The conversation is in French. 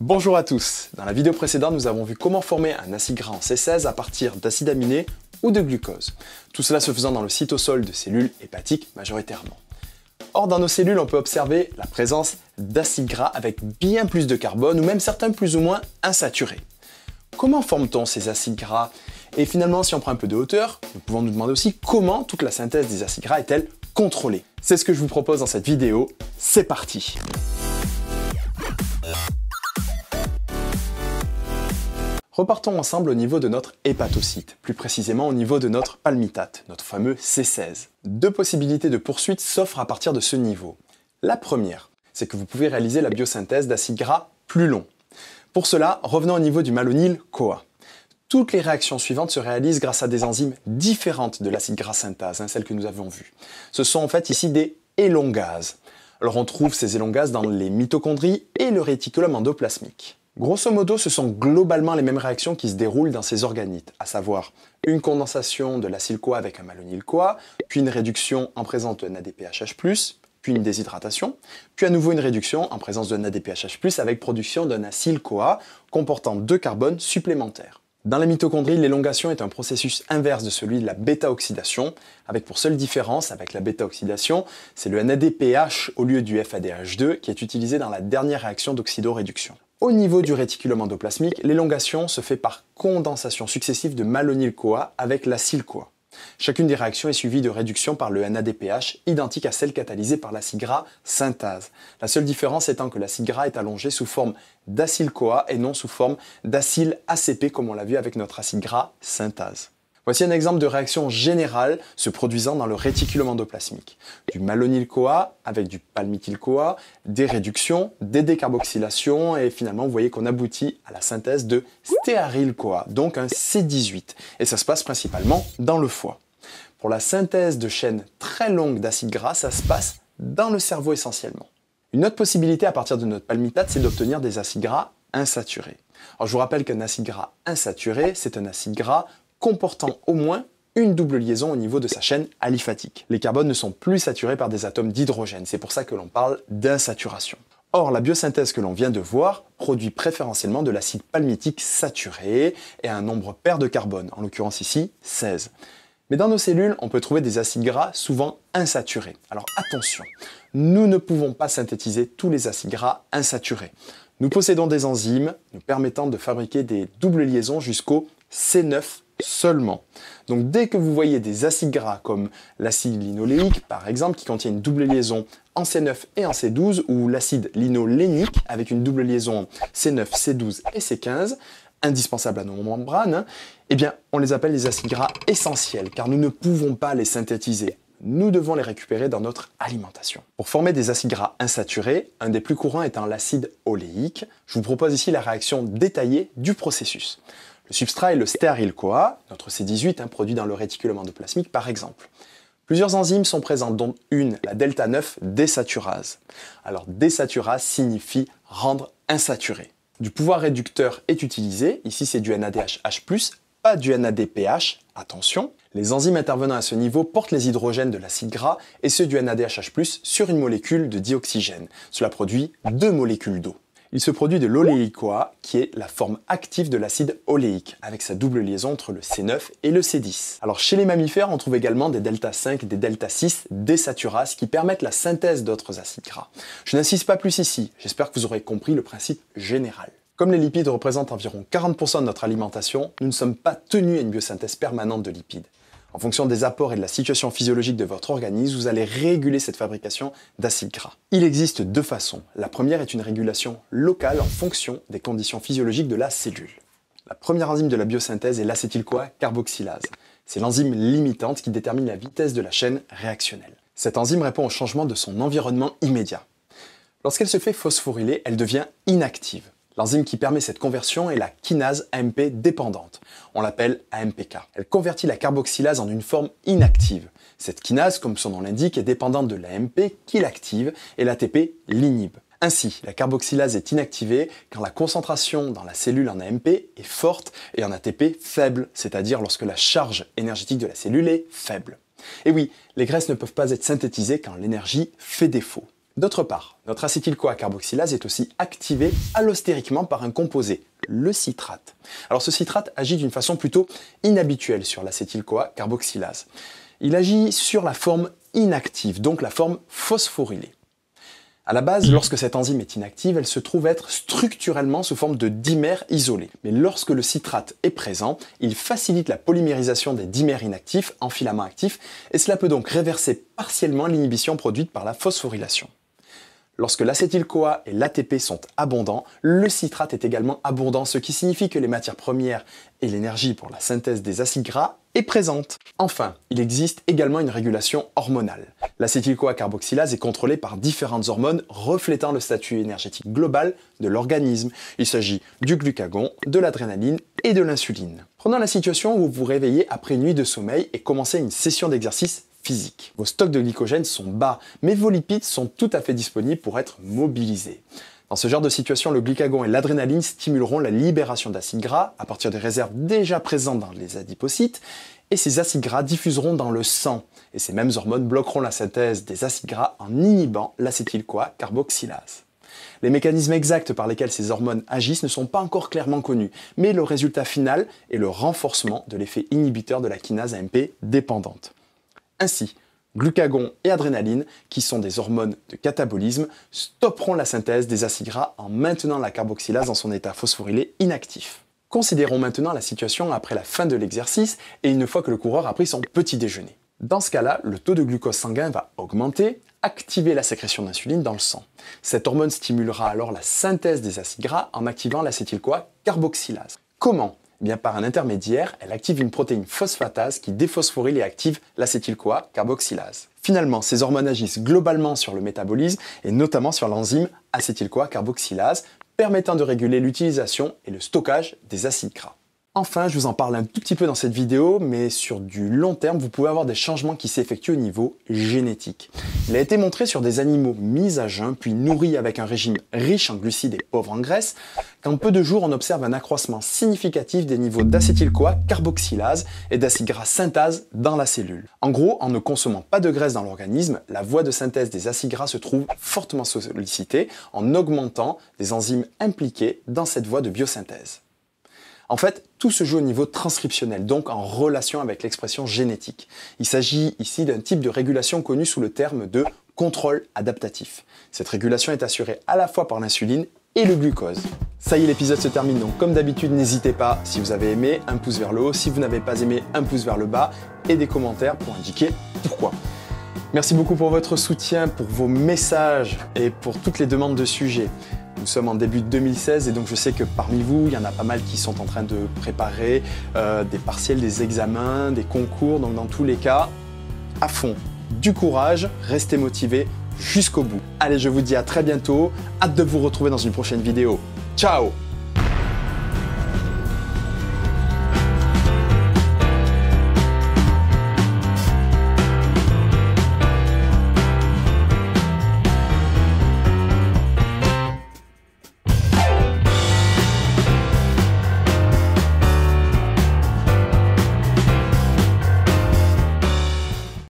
Bonjour à tous Dans la vidéo précédente, nous avons vu comment former un acide gras en C16 à partir d'acides aminés ou de glucose, tout cela se faisant dans le cytosol de cellules hépatiques majoritairement. Or, dans nos cellules, on peut observer la présence d'acides gras avec bien plus de carbone ou même certains plus ou moins insaturés. Comment forme-t-on ces acides gras Et finalement, si on prend un peu de hauteur, nous pouvons nous demander aussi comment toute la synthèse des acides gras est-elle contrôlée. C'est ce que je vous propose dans cette vidéo. C'est parti Repartons ensemble au niveau de notre hépatocyte, plus précisément au niveau de notre palmitate, notre fameux C16. Deux possibilités de poursuite s'offrent à partir de ce niveau. La première, c'est que vous pouvez réaliser la biosynthèse d'acides gras plus longs. Pour cela, revenons au niveau du malonyl CoA. Toutes les réactions suivantes se réalisent grâce à des enzymes différentes de l'acide gras synthase, hein, celles que nous avons vues. Ce sont en fait ici des élongases. Alors on trouve ces élongases dans les mitochondries et le réticulum endoplasmique. Grosso modo, ce sont globalement les mêmes réactions qui se déroulent dans ces organites, à savoir une condensation de lacyl coa avec un malonyl-CoA, puis une réduction en présence d'un ADPHH+, puis une déshydratation, puis à nouveau une réduction en présence d'un NADPHH, avec production d'un acyl coa comportant deux carbones supplémentaires. Dans la mitochondrie, l'élongation est un processus inverse de celui de la bêta-oxydation, avec pour seule différence avec la bêta-oxydation, c'est le NADPH au lieu du FADH2 qui est utilisé dans la dernière réaction d'oxydoréduction. Au niveau du réticulum endoplasmique, l'élongation se fait par condensation successive de malonyl-CoA avec lacyl coa Chacune des réactions est suivie de réduction par le NADPH, identique à celle catalysée par l'acide gras synthase. La seule différence étant que l'acide gras est allongé sous forme dacyl coa et non sous forme dacyl ACP comme on l'a vu avec notre acide gras synthase. Voici un exemple de réaction générale se produisant dans le réticulum endoplasmique. Du malonyl-CoA avec du palmityl-CoA, des réductions, des décarboxylations et finalement vous voyez qu'on aboutit à la synthèse de stéaryl-CoA, donc un C18. Et ça se passe principalement dans le foie. Pour la synthèse de chaînes très longues d'acides gras, ça se passe dans le cerveau essentiellement. Une autre possibilité à partir de notre palmitate, c'est d'obtenir des acides gras insaturés. Alors je vous rappelle qu'un acide gras insaturé, c'est un acide gras comportant au moins une double liaison au niveau de sa chaîne aliphatique. Les carbones ne sont plus saturés par des atomes d'hydrogène, c'est pour ça que l'on parle d'insaturation. Or, la biosynthèse que l'on vient de voir produit préférentiellement de l'acide palmitique saturé et un nombre pair de carbone, en l'occurrence ici 16. Mais dans nos cellules, on peut trouver des acides gras souvent insaturés. Alors attention, nous ne pouvons pas synthétiser tous les acides gras insaturés. Nous possédons des enzymes nous permettant de fabriquer des doubles liaisons jusqu'au C9 seulement. Donc dès que vous voyez des acides gras comme l'acide linoléique par exemple qui contient une double liaison en C9 et en C12 ou l'acide linolénique avec une double liaison C9, C12 et C15, indispensable à nos membranes, eh bien on les appelle les acides gras essentiels car nous ne pouvons pas les synthétiser. Nous devons les récupérer dans notre alimentation. Pour former des acides gras insaturés, un des plus courants étant l'acide oléique, je vous propose ici la réaction détaillée du processus. Le substrat est le stéril coa notre C18 un hein, produit dans le réticulum endoplasmique par exemple. Plusieurs enzymes sont présentes, dont une, la delta 9 désaturase. Alors désaturase signifie rendre insaturé. Du pouvoir réducteur est utilisé, ici c'est du NADHH+, pas du NADPH, attention. Les enzymes intervenant à ce niveau portent les hydrogènes de l'acide gras et ceux du NADHH+, sur une molécule de dioxygène. Cela produit deux molécules d'eau. Il se produit de l'oléicoa, qui est la forme active de l'acide oléique, avec sa double liaison entre le C9 et le C10. Alors chez les mammifères, on trouve également des delta 5 et des delta 6 saturas, qui permettent la synthèse d'autres acides gras. Je n'insiste pas plus ici, j'espère que vous aurez compris le principe général. Comme les lipides représentent environ 40% de notre alimentation, nous ne sommes pas tenus à une biosynthèse permanente de lipides. En fonction des apports et de la situation physiologique de votre organisme, vous allez réguler cette fabrication d'acides gras. Il existe deux façons. La première est une régulation locale en fonction des conditions physiologiques de la cellule. La première enzyme de la biosynthèse est l'acétyl-CoA carboxylase. C'est l'enzyme limitante qui détermine la vitesse de la chaîne réactionnelle. Cette enzyme répond au changement de son environnement immédiat. Lorsqu'elle se fait phosphoryler, elle devient inactive. L'enzyme qui permet cette conversion est la kinase AMP dépendante. On l'appelle AMPK. Elle convertit la carboxylase en une forme inactive. Cette kinase, comme son nom l'indique, est dépendante de l'AMP qui l'active et l'ATP l'inhibe. Ainsi, la carboxylase est inactivée quand la concentration dans la cellule en AMP est forte et en ATP faible, c'est-à-dire lorsque la charge énergétique de la cellule est faible. Et oui, les graisses ne peuvent pas être synthétisées quand l'énergie fait défaut. D'autre part, notre acétyl-CoA carboxylase est aussi activée allostériquement par un composé, le citrate. Alors ce citrate agit d'une façon plutôt inhabituelle sur l'acétyl-CoA carboxylase. Il agit sur la forme inactive, donc la forme phosphorylée. À la base, lorsque cette enzyme est inactive, elle se trouve être structurellement sous forme de dimères isolés. Mais lorsque le citrate est présent, il facilite la polymérisation des dimères inactifs en filaments actifs et cela peut donc réverser partiellement l'inhibition produite par la phosphorylation. Lorsque l'acétyl-CoA et l'ATP sont abondants, le citrate est également abondant, ce qui signifie que les matières premières et l'énergie pour la synthèse des acides gras est présente. Enfin, il existe également une régulation hormonale. L'acétyl-CoA carboxylase est contrôlée par différentes hormones reflétant le statut énergétique global de l'organisme. Il s'agit du glucagon, de l'adrénaline et de l'insuline. Prenons la situation où vous vous réveillez après une nuit de sommeil et commencez une session d'exercice physique. Vos stocks de glycogène sont bas, mais vos lipides sont tout à fait disponibles pour être mobilisés. Dans ce genre de situation, le glycagon et l'adrénaline stimuleront la libération d'acides gras à partir des réserves déjà présentes dans les adipocytes, et ces acides gras diffuseront dans le sang, et ces mêmes hormones bloqueront la synthèse des acides gras en inhibant l'acétyl-CoA carboxylase. Les mécanismes exacts par lesquels ces hormones agissent ne sont pas encore clairement connus, mais le résultat final est le renforcement de l'effet inhibiteur de la kinase AMP dépendante. Ainsi, glucagon et adrénaline, qui sont des hormones de catabolisme, stopperont la synthèse des acides gras en maintenant la carboxylase dans son état phosphorylé inactif. Considérons maintenant la situation après la fin de l'exercice et une fois que le coureur a pris son petit déjeuner. Dans ce cas-là, le taux de glucose sanguin va augmenter, activer la sécrétion d'insuline dans le sang. Cette hormone stimulera alors la synthèse des acides gras en activant l'acétylcoa carboxylase. Comment eh bien, par un intermédiaire, elle active une protéine phosphatase qui déphosphoryle et active l'acétyl-CoA carboxylase. Finalement, ces hormones agissent globalement sur le métabolisme et notamment sur l'enzyme acétyl-CoA carboxylase, permettant de réguler l'utilisation et le stockage des acides gras. Enfin, je vous en parle un tout petit peu dans cette vidéo, mais sur du long terme, vous pouvez avoir des changements qui s'effectuent au niveau génétique. Il a été montré sur des animaux mis à jeun, puis nourris avec un régime riche en glucides et pauvre en graisse, qu'en peu de jours, on observe un accroissement significatif des niveaux dacétyl carboxylase et d'acide gras synthase dans la cellule. En gros, en ne consommant pas de graisse dans l'organisme, la voie de synthèse des acides gras se trouve fortement sollicitée en augmentant les enzymes impliquées dans cette voie de biosynthèse. En fait, tout se joue au niveau transcriptionnel, donc en relation avec l'expression génétique. Il s'agit ici d'un type de régulation connu sous le terme de contrôle adaptatif. Cette régulation est assurée à la fois par l'insuline et le glucose. Ça y est, l'épisode se termine donc comme d'habitude, n'hésitez pas, si vous avez aimé, un pouce vers le haut, si vous n'avez pas aimé, un pouce vers le bas, et des commentaires pour indiquer pourquoi. Merci beaucoup pour votre soutien, pour vos messages et pour toutes les demandes de sujets nous sommes en début de 2016 et donc je sais que parmi vous, il y en a pas mal qui sont en train de préparer euh, des partiels, des examens, des concours. Donc dans tous les cas, à fond, du courage, restez motivés jusqu'au bout. Allez, je vous dis à très bientôt. Hâte de vous retrouver dans une prochaine vidéo. Ciao